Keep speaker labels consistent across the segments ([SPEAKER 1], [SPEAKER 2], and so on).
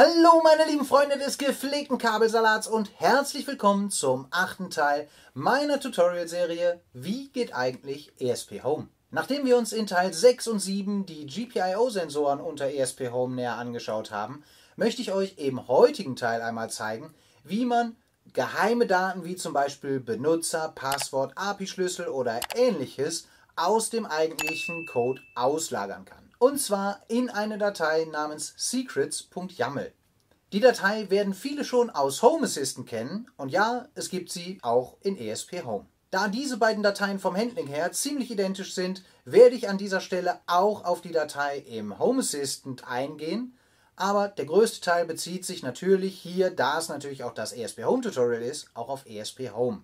[SPEAKER 1] Hallo meine lieben Freunde des gepflegten Kabelsalats und herzlich willkommen zum achten Teil meiner Tutorial-Serie Wie geht eigentlich ESP Home? Nachdem wir uns in Teil 6 und 7 die GPIO-Sensoren unter ESP Home näher angeschaut haben, möchte ich euch im heutigen Teil einmal zeigen, wie man geheime Daten wie zum Beispiel Benutzer, Passwort, API-Schlüssel oder ähnliches aus dem eigentlichen Code auslagern kann. Und zwar in eine Datei namens secrets.yaml. Die Datei werden viele schon aus Home Assistant kennen und ja, es gibt sie auch in ESP Home. Da diese beiden Dateien vom Handling her ziemlich identisch sind, werde ich an dieser Stelle auch auf die Datei im Home Assistant eingehen, aber der größte Teil bezieht sich natürlich hier, da es natürlich auch das ESP Home Tutorial ist, auch auf ESP Home.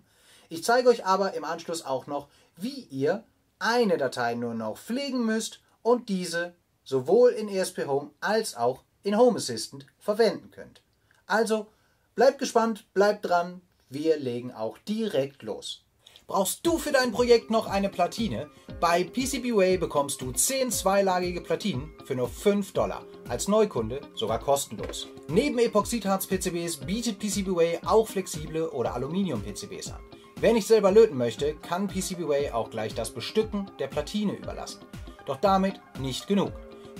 [SPEAKER 1] Ich zeige euch aber im Anschluss auch noch, wie ihr eine Datei nur noch pflegen müsst und diese sowohl in ESP Home als auch in Home Assistant verwenden könnt. Also bleibt gespannt, bleibt dran, wir legen auch direkt los. Brauchst du für dein Projekt noch eine Platine? Bei PCBWay bekommst du 10 zweilagige Platinen für nur 5 Dollar. Als Neukunde sogar kostenlos. Neben Epoxidharz-PCBs bietet PCBWay auch flexible oder Aluminium-PCBs an. Wer nicht selber löten möchte, kann PCBWay auch gleich das Bestücken der Platine überlassen. Doch damit nicht genug.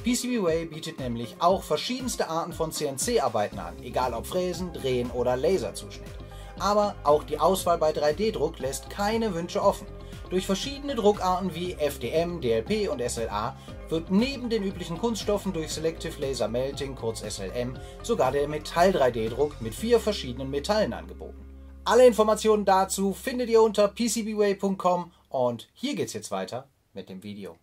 [SPEAKER 1] PCBWay bietet nämlich auch verschiedenste Arten von CNC-Arbeiten an, egal ob Fräsen, Drehen oder Laserzuschnitt. Aber auch die Auswahl bei 3D-Druck lässt keine Wünsche offen. Durch verschiedene Druckarten wie FDM, DLP und SLA wird neben den üblichen Kunststoffen durch Selective Laser Melting, kurz SLM, sogar der Metall-3D-Druck mit vier verschiedenen Metallen angeboten. Alle Informationen dazu findet ihr unter pcbway.com und hier geht's jetzt weiter mit dem Video.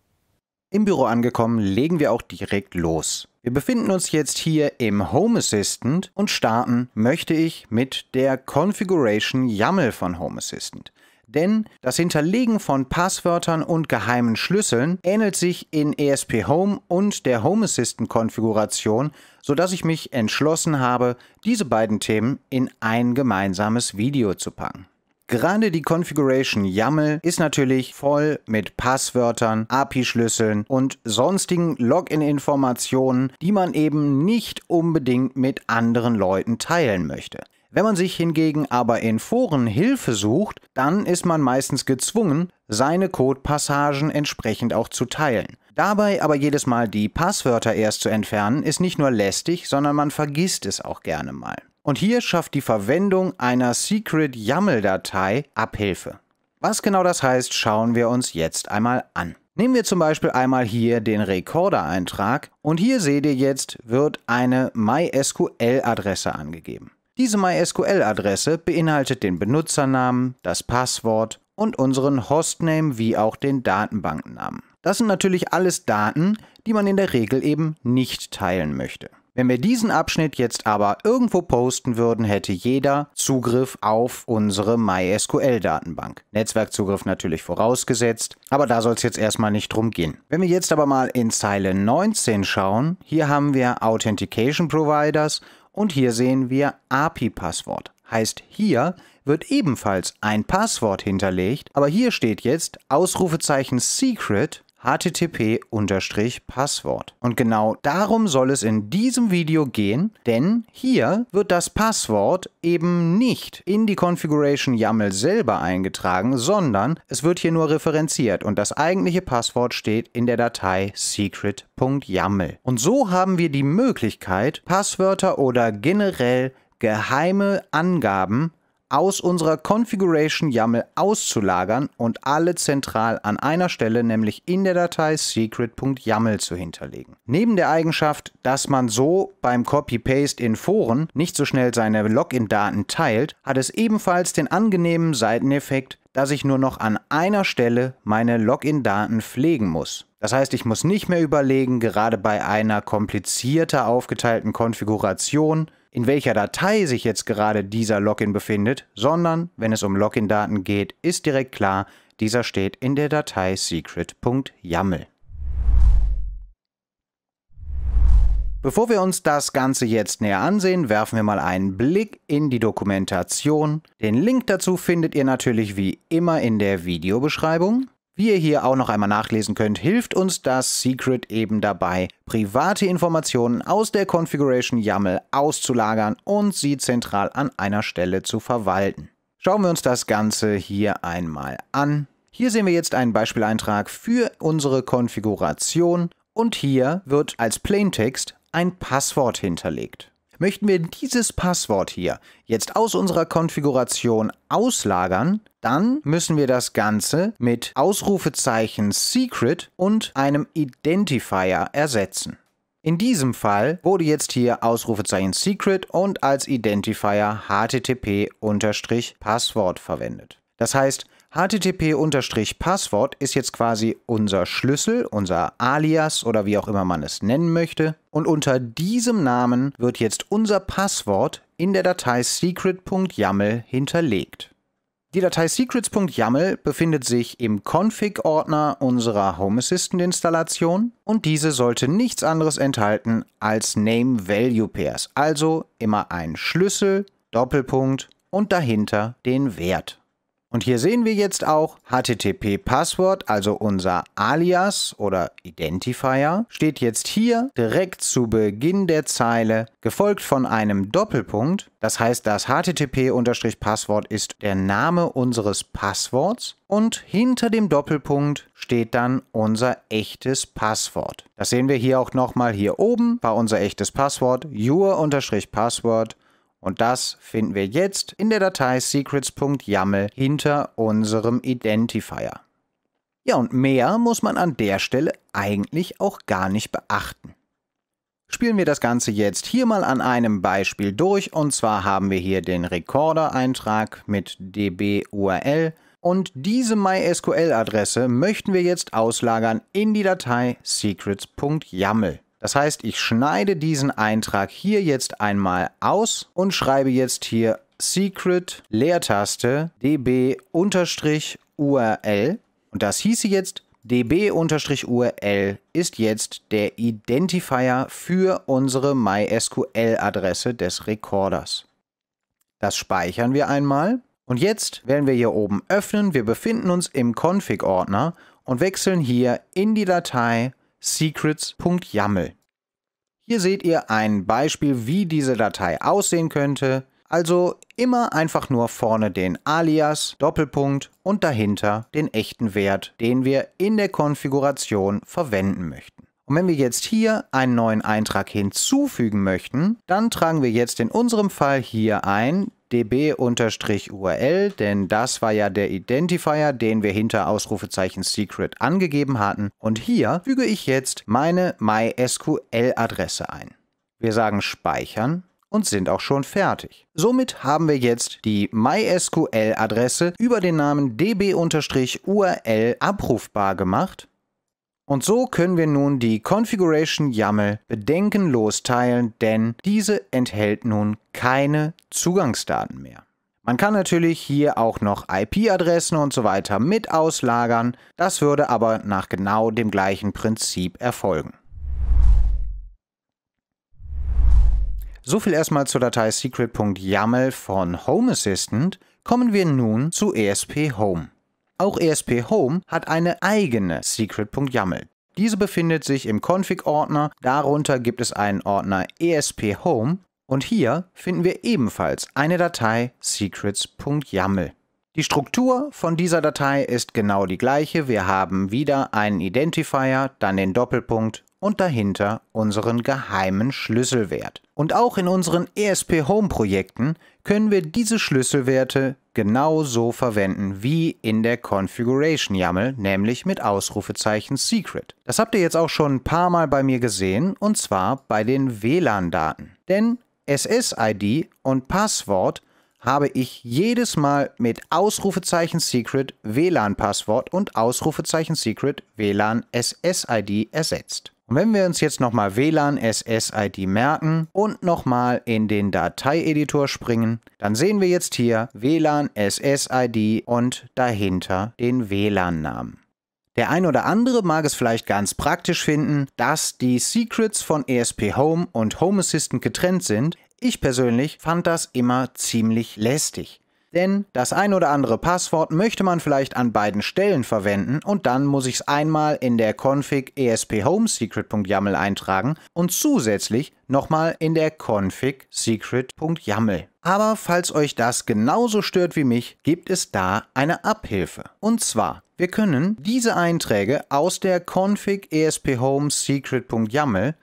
[SPEAKER 1] Im Büro angekommen, legen wir auch direkt los. Wir befinden uns jetzt hier im Home Assistant und starten möchte ich mit der Configuration YAML von Home Assistant. Denn das Hinterlegen von Passwörtern und geheimen Schlüsseln ähnelt sich in ESP Home und der Home Assistant Konfiguration, sodass ich mich entschlossen habe, diese beiden Themen in ein gemeinsames Video zu packen. Gerade die Configuration YAML ist natürlich voll mit Passwörtern, API-Schlüsseln und sonstigen Login-Informationen, die man eben nicht unbedingt mit anderen Leuten teilen möchte. Wenn man sich hingegen aber in Foren Hilfe sucht, dann ist man meistens gezwungen, seine Codepassagen entsprechend auch zu teilen. Dabei aber jedes Mal die Passwörter erst zu entfernen, ist nicht nur lästig, sondern man vergisst es auch gerne mal. Und hier schafft die Verwendung einer Secret YAML-Datei Abhilfe. Was genau das heißt, schauen wir uns jetzt einmal an. Nehmen wir zum Beispiel einmal hier den Recorder-Eintrag und hier seht ihr jetzt, wird eine MySQL-Adresse angegeben. Diese MySQL-Adresse beinhaltet den Benutzernamen, das Passwort und unseren Hostname wie auch den Datenbankennamen. Das sind natürlich alles Daten, die man in der Regel eben nicht teilen möchte. Wenn wir diesen Abschnitt jetzt aber irgendwo posten würden, hätte jeder Zugriff auf unsere MySQL-Datenbank. Netzwerkzugriff natürlich vorausgesetzt, aber da soll es jetzt erstmal nicht drum gehen. Wenn wir jetzt aber mal in Zeile 19 schauen, hier haben wir Authentication Providers und hier sehen wir API-Passwort. Heißt, hier wird ebenfalls ein Passwort hinterlegt, aber hier steht jetzt Ausrufezeichen Secret http-passwort. Und genau darum soll es in diesem Video gehen, denn hier wird das Passwort eben nicht in die Configuration YAML selber eingetragen, sondern es wird hier nur referenziert und das eigentliche Passwort steht in der Datei secret.yaml. Und so haben wir die Möglichkeit, Passwörter oder generell geheime Angaben aus unserer Configuration YAML auszulagern und alle zentral an einer Stelle, nämlich in der Datei secret.yaml zu hinterlegen. Neben der Eigenschaft, dass man so beim Copy-Paste in Foren nicht so schnell seine Login-Daten teilt, hat es ebenfalls den angenehmen Seiteneffekt, dass ich nur noch an einer Stelle meine Login-Daten pflegen muss. Das heißt, ich muss nicht mehr überlegen, gerade bei einer komplizierter aufgeteilten Konfiguration, in welcher Datei sich jetzt gerade dieser Login befindet, sondern wenn es um Login-Daten geht, ist direkt klar, dieser steht in der Datei secret.yaml. Bevor wir uns das Ganze jetzt näher ansehen, werfen wir mal einen Blick in die Dokumentation. Den Link dazu findet ihr natürlich wie immer in der Videobeschreibung. Wie ihr hier auch noch einmal nachlesen könnt, hilft uns das Secret eben dabei, private Informationen aus der Configuration YAML auszulagern und sie zentral an einer Stelle zu verwalten. Schauen wir uns das Ganze hier einmal an. Hier sehen wir jetzt einen Beispieleintrag für unsere Konfiguration und hier wird als Plaintext ein Passwort hinterlegt. Möchten wir dieses Passwort hier jetzt aus unserer Konfiguration auslagern, dann müssen wir das Ganze mit Ausrufezeichen Secret und einem Identifier ersetzen. In diesem Fall wurde jetzt hier Ausrufezeichen Secret und als Identifier http-passwort verwendet. Das heißt, HTTP-Passwort ist jetzt quasi unser Schlüssel, unser Alias oder wie auch immer man es nennen möchte. Und unter diesem Namen wird jetzt unser Passwort in der Datei secret.yaml hinterlegt. Die Datei secrets.yaml befindet sich im Config-Ordner unserer Home Assistant-Installation und diese sollte nichts anderes enthalten als Name-Value-Pairs, also immer ein Schlüssel, Doppelpunkt und dahinter den Wert. Und hier sehen wir jetzt auch HTTP-Passwort, also unser Alias oder Identifier, steht jetzt hier direkt zu Beginn der Zeile, gefolgt von einem Doppelpunkt. Das heißt, das HTTP-Passwort ist der Name unseres Passworts und hinter dem Doppelpunkt steht dann unser echtes Passwort. Das sehen wir hier auch nochmal hier oben war unser echtes Passwort, your passwort und das finden wir jetzt in der Datei secrets.yaml hinter unserem Identifier. Ja, und mehr muss man an der Stelle eigentlich auch gar nicht beachten. Spielen wir das Ganze jetzt hier mal an einem Beispiel durch. Und zwar haben wir hier den Recorder-Eintrag mit db-URL. Und diese MySQL-Adresse möchten wir jetzt auslagern in die Datei secrets.yaml. Das heißt, ich schneide diesen Eintrag hier jetzt einmal aus und schreibe jetzt hier secret Leertaste db-url und das hieße jetzt db-url ist jetzt der Identifier für unsere MySQL-Adresse des Recorders. Das speichern wir einmal und jetzt werden wir hier oben öffnen. Wir befinden uns im Config-Ordner und wechseln hier in die Datei secrets.yaml. Hier seht ihr ein Beispiel, wie diese Datei aussehen könnte. Also immer einfach nur vorne den Alias, Doppelpunkt und dahinter den echten Wert, den wir in der Konfiguration verwenden möchten. Und wenn wir jetzt hier einen neuen Eintrag hinzufügen möchten, dann tragen wir jetzt in unserem Fall hier ein db-url, denn das war ja der Identifier, den wir hinter Ausrufezeichen Secret angegeben hatten. Und hier füge ich jetzt meine MySQL-Adresse ein. Wir sagen Speichern und sind auch schon fertig. Somit haben wir jetzt die MySQL-Adresse über den Namen db-url abrufbar gemacht und so können wir nun die Configuration YAML bedenkenlos teilen, denn diese enthält nun keine Zugangsdaten mehr. Man kann natürlich hier auch noch IP-Adressen und so weiter mit auslagern, das würde aber nach genau dem gleichen Prinzip erfolgen. So viel erstmal zur Datei secret.yaml von Home Assistant, kommen wir nun zu ESP Home. Auch ESP Home hat eine eigene secret.yaml. Diese befindet sich im Config-Ordner, darunter gibt es einen Ordner ESP Home und hier finden wir ebenfalls eine Datei secrets.yaml. Die Struktur von dieser Datei ist genau die gleiche. Wir haben wieder einen Identifier, dann den Doppelpunkt und dahinter unseren geheimen Schlüsselwert. Und auch in unseren ESP Home Projekten können wir diese Schlüsselwerte genauso verwenden wie in der Configuration YAML, nämlich mit Ausrufezeichen Secret. Das habt ihr jetzt auch schon ein paar Mal bei mir gesehen, und zwar bei den WLAN-Daten. Denn SSID und Passwort habe ich jedes Mal mit Ausrufezeichen Secret WLAN Passwort und Ausrufezeichen Secret WLAN SSID ersetzt. Und wenn wir uns jetzt nochmal WLAN SSID merken und nochmal in den Dateieditor springen, dann sehen wir jetzt hier WLAN SSID und dahinter den WLAN-Namen. Der ein oder andere mag es vielleicht ganz praktisch finden, dass die Secrets von ESP Home und Home Assistant getrennt sind. Ich persönlich fand das immer ziemlich lästig. Denn das ein oder andere Passwort möchte man vielleicht an beiden Stellen verwenden und dann muss ich es einmal in der config esp eintragen und zusätzlich nochmal in der config secret.yaml. Aber falls euch das genauso stört wie mich, gibt es da eine Abhilfe. Und zwar, wir können diese Einträge aus der config esp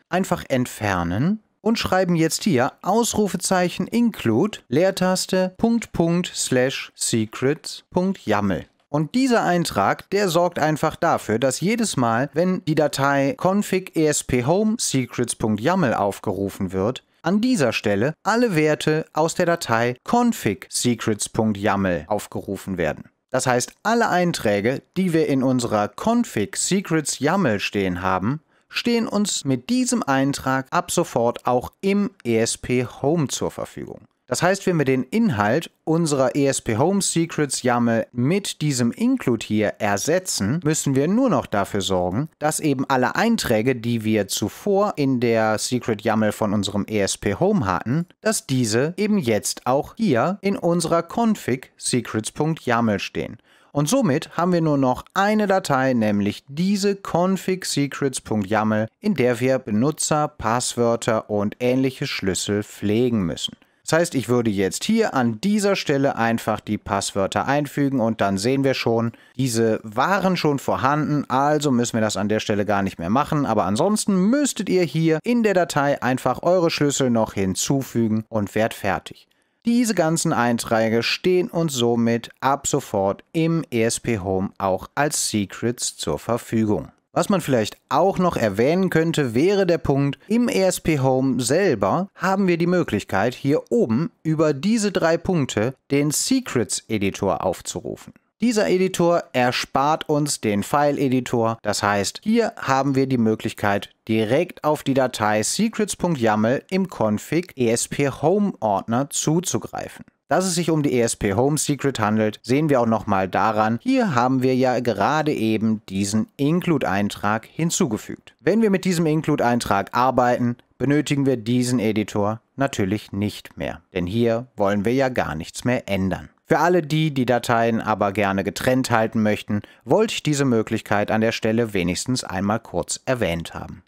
[SPEAKER 1] einfach entfernen und schreiben jetzt hier Ausrufezeichen include Leertaste Punkt Punkt slash secrets Punkt YAML. Und dieser Eintrag, der sorgt einfach dafür, dass jedes Mal, wenn die Datei config esp home secrets.yaml aufgerufen wird, an dieser Stelle alle Werte aus der Datei config secrets.yaml aufgerufen werden. Das heißt, alle Einträge, die wir in unserer config secrets YAML stehen haben, stehen uns mit diesem Eintrag ab sofort auch im ESP Home zur Verfügung. Das heißt, wenn wir den Inhalt unserer ESP Home Secrets YAML mit diesem Include hier ersetzen, müssen wir nur noch dafür sorgen, dass eben alle Einträge, die wir zuvor in der Secret YAML von unserem ESP Home hatten, dass diese eben jetzt auch hier in unserer Config Secrets.YAML stehen. Und somit haben wir nur noch eine Datei, nämlich diese config-secrets.yaml, in der wir Benutzer, Passwörter und ähnliche Schlüssel pflegen müssen. Das heißt, ich würde jetzt hier an dieser Stelle einfach die Passwörter einfügen und dann sehen wir schon, diese waren schon vorhanden, also müssen wir das an der Stelle gar nicht mehr machen. Aber ansonsten müsstet ihr hier in der Datei einfach eure Schlüssel noch hinzufügen und wärt fertig. Diese ganzen Einträge stehen uns somit ab sofort im ESP Home auch als Secrets zur Verfügung. Was man vielleicht auch noch erwähnen könnte, wäre der Punkt, im ESP Home selber haben wir die Möglichkeit, hier oben über diese drei Punkte den Secrets Editor aufzurufen. Dieser Editor erspart uns den File-Editor, das heißt, hier haben wir die Möglichkeit, direkt auf die Datei secrets.yaml im Config ESP Home Ordner zuzugreifen. Dass es sich um die ESP Home Secret handelt, sehen wir auch nochmal daran, hier haben wir ja gerade eben diesen Include-Eintrag hinzugefügt. Wenn wir mit diesem Include-Eintrag arbeiten, benötigen wir diesen Editor natürlich nicht mehr, denn hier wollen wir ja gar nichts mehr ändern. Für alle die, die Dateien aber gerne getrennt halten möchten, wollte ich diese Möglichkeit an der Stelle wenigstens einmal kurz erwähnt haben.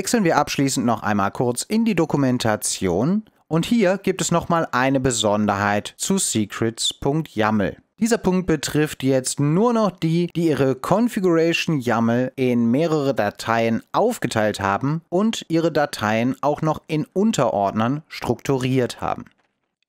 [SPEAKER 1] wechseln wir abschließend noch einmal kurz in die Dokumentation und hier gibt es nochmal eine Besonderheit zu secrets.yaml. Dieser Punkt betrifft jetzt nur noch die, die ihre Configuration YAML in mehrere Dateien aufgeteilt haben und ihre Dateien auch noch in Unterordnern strukturiert haben.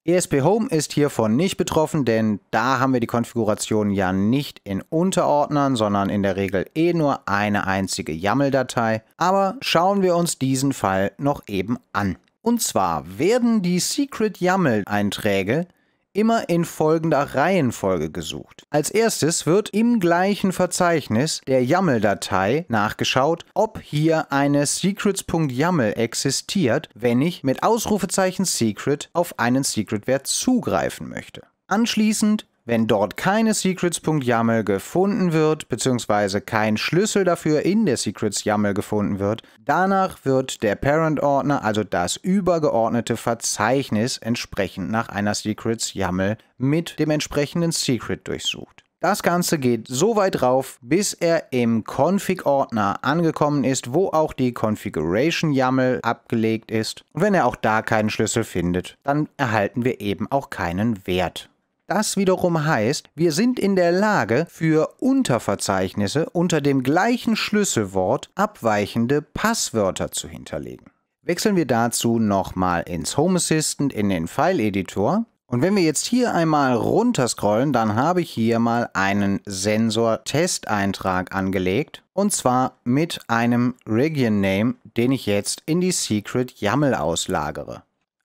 [SPEAKER 1] ESP Home ist hiervon nicht betroffen, denn da haben wir die Konfiguration ja nicht in Unterordnern, sondern in der Regel eh nur eine einzige YAML-Datei. Aber schauen wir uns diesen Fall noch eben an. Und zwar werden die Secret YAML-Einträge immer in folgender Reihenfolge gesucht. Als erstes wird im gleichen Verzeichnis der YAML-Datei nachgeschaut, ob hier eine secrets.yaml existiert, wenn ich mit Ausrufezeichen secret auf einen Secret-Wert zugreifen möchte. Anschließend wenn dort keine Secrets.yaml gefunden wird, beziehungsweise kein Schlüssel dafür in der Secrets.yaml gefunden wird, danach wird der Parent-Ordner, also das übergeordnete Verzeichnis, entsprechend nach einer Secrets.yaml mit dem entsprechenden Secret durchsucht. Das Ganze geht so weit rauf, bis er im Config-Ordner angekommen ist, wo auch die Configuration-YAML abgelegt ist. Und wenn er auch da keinen Schlüssel findet, dann erhalten wir eben auch keinen Wert. Das wiederum heißt, wir sind in der Lage, für Unterverzeichnisse unter dem gleichen Schlüsselwort abweichende Passwörter zu hinterlegen. Wechseln wir dazu nochmal ins Home Assistant in den File-Editor. Und wenn wir jetzt hier einmal runterscrollen, dann habe ich hier mal einen Sensor-Testeintrag angelegt. Und zwar mit einem Region-Name, den ich jetzt in die Secret YAML auslagere.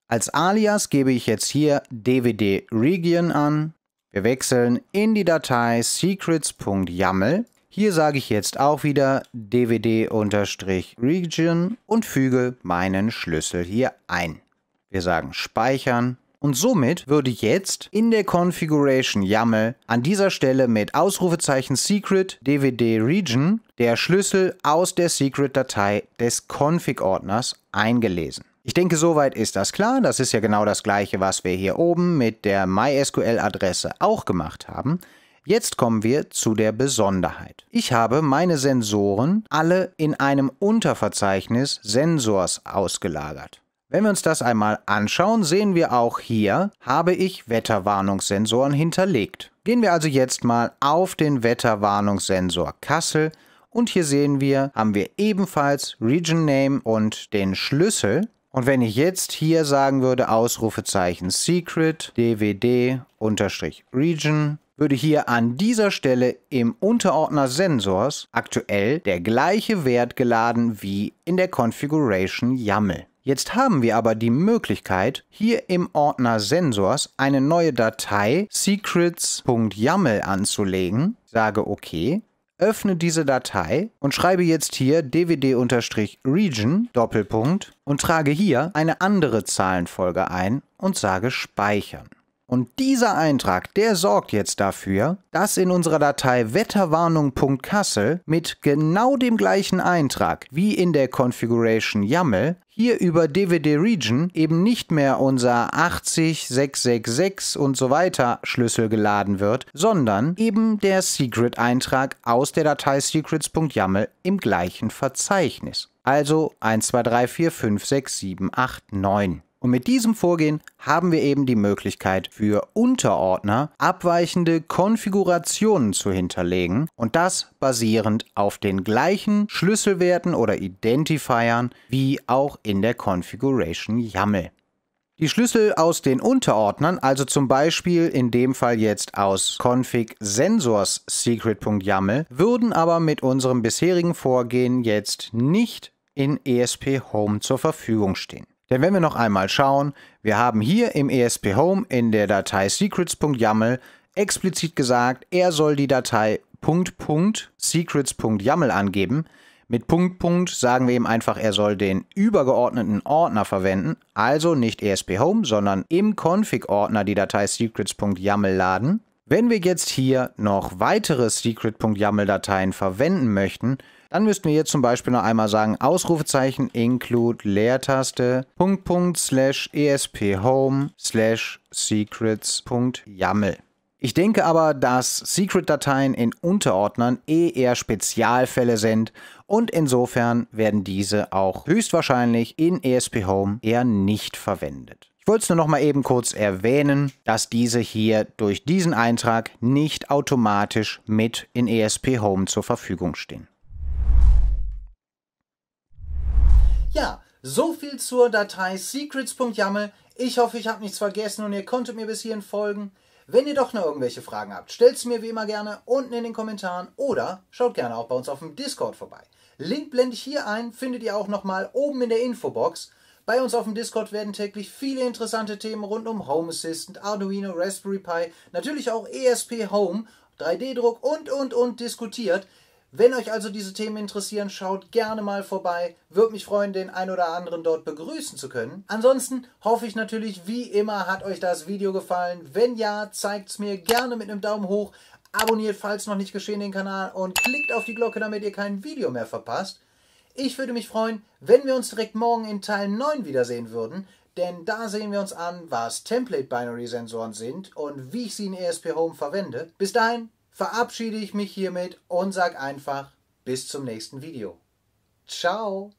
[SPEAKER 1] Als Alias gebe ich jetzt hier dvd region an. Wir wechseln in die Datei secrets.yaml. Hier sage ich jetzt auch wieder dvd-region und füge meinen Schlüssel hier ein. Wir sagen speichern und somit würde jetzt in der Configuration YAML an dieser Stelle mit Ausrufezeichen secret dvd region der Schlüssel aus der Secret-Datei des Config-Ordners eingelesen. Ich denke, soweit ist das klar. Das ist ja genau das gleiche, was wir hier oben mit der MySQL-Adresse auch gemacht haben. Jetzt kommen wir zu der Besonderheit. Ich habe meine Sensoren alle in einem Unterverzeichnis Sensors ausgelagert. Wenn wir uns das einmal anschauen, sehen wir auch hier, habe ich Wetterwarnungssensoren hinterlegt. Gehen wir also jetzt mal auf den Wetterwarnungssensor Kassel und hier sehen wir, haben wir ebenfalls Region Name und den Schlüssel und wenn ich jetzt hier sagen würde, Ausrufezeichen Secret, dwd, unterstrich Region, würde hier an dieser Stelle im Unterordner Sensors aktuell der gleiche Wert geladen wie in der Configuration YAML. Jetzt haben wir aber die Möglichkeit, hier im Ordner Sensors eine neue Datei secrets.yaml anzulegen, sage OK öffne diese Datei und schreibe jetzt hier dvd-region Doppelpunkt und trage hier eine andere Zahlenfolge ein und sage speichern. Und dieser Eintrag, der sorgt jetzt dafür, dass in unserer Datei wetterwarnung.kassel mit genau dem gleichen Eintrag wie in der Configuration YAML hier über DVD Region eben nicht mehr unser 80666 und so weiter Schlüssel geladen wird, sondern eben der Secret-Eintrag aus der Datei secrets.yaml im gleichen Verzeichnis. Also 1, und mit diesem Vorgehen haben wir eben die Möglichkeit für Unterordner abweichende Konfigurationen zu hinterlegen und das basierend auf den gleichen Schlüsselwerten oder Identifiern wie auch in der Configuration YAML. Die Schlüssel aus den Unterordnern, also zum Beispiel in dem Fall jetzt aus config sensors secret.yaml, würden aber mit unserem bisherigen Vorgehen jetzt nicht in ESP Home zur Verfügung stehen. Denn wenn wir noch einmal schauen, wir haben hier im ESP Home in der Datei secrets.yaml explizit gesagt, er soll die Datei .secrets.yaml angeben. Mit Punkt, Punkt sagen wir ihm einfach, er soll den übergeordneten Ordner verwenden, also nicht ESP Home, sondern im Config-Ordner die Datei secrets.yaml laden. Wenn wir jetzt hier noch weitere secret.yaml-Dateien verwenden möchten, dann müssten wir jetzt zum Beispiel noch einmal sagen, Ausrufezeichen include Leertaste, Punkt, Punkt, slash esp home, slash Secrets, Punkt, YAML. Ich denke aber, dass Secret-Dateien in Unterordnern eh eher Spezialfälle sind und insofern werden diese auch höchstwahrscheinlich in ESP Home eher nicht verwendet. Ich wollte es nur noch mal eben kurz erwähnen, dass diese hier durch diesen Eintrag nicht automatisch mit in ESP Home zur Verfügung stehen. Ja, so viel zur Datei secrets.yaml. Ich hoffe, ich habe nichts vergessen und ihr konntet mir bis hierhin folgen. Wenn ihr doch noch irgendwelche Fragen habt, stellt sie mir wie immer gerne unten in den Kommentaren oder schaut gerne auch bei uns auf dem Discord vorbei. Link blende ich hier ein, findet ihr auch nochmal oben in der Infobox. Bei uns auf dem Discord werden täglich viele interessante Themen rund um Home Assistant, Arduino, Raspberry Pi, natürlich auch ESP Home, 3D-Druck und, und, und diskutiert. Wenn euch also diese Themen interessieren, schaut gerne mal vorbei. Würde mich freuen, den ein oder anderen dort begrüßen zu können. Ansonsten hoffe ich natürlich, wie immer, hat euch das Video gefallen. Wenn ja, zeigt es mir gerne mit einem Daumen hoch. Abonniert, falls noch nicht geschehen, den Kanal und klickt auf die Glocke, damit ihr kein Video mehr verpasst. Ich würde mich freuen, wenn wir uns direkt morgen in Teil 9 wiedersehen würden, denn da sehen wir uns an, was Template-Binary-Sensoren sind und wie ich sie in ESP Home verwende. Bis dahin, verabschiede ich mich hiermit und sage einfach bis zum nächsten Video. Ciao!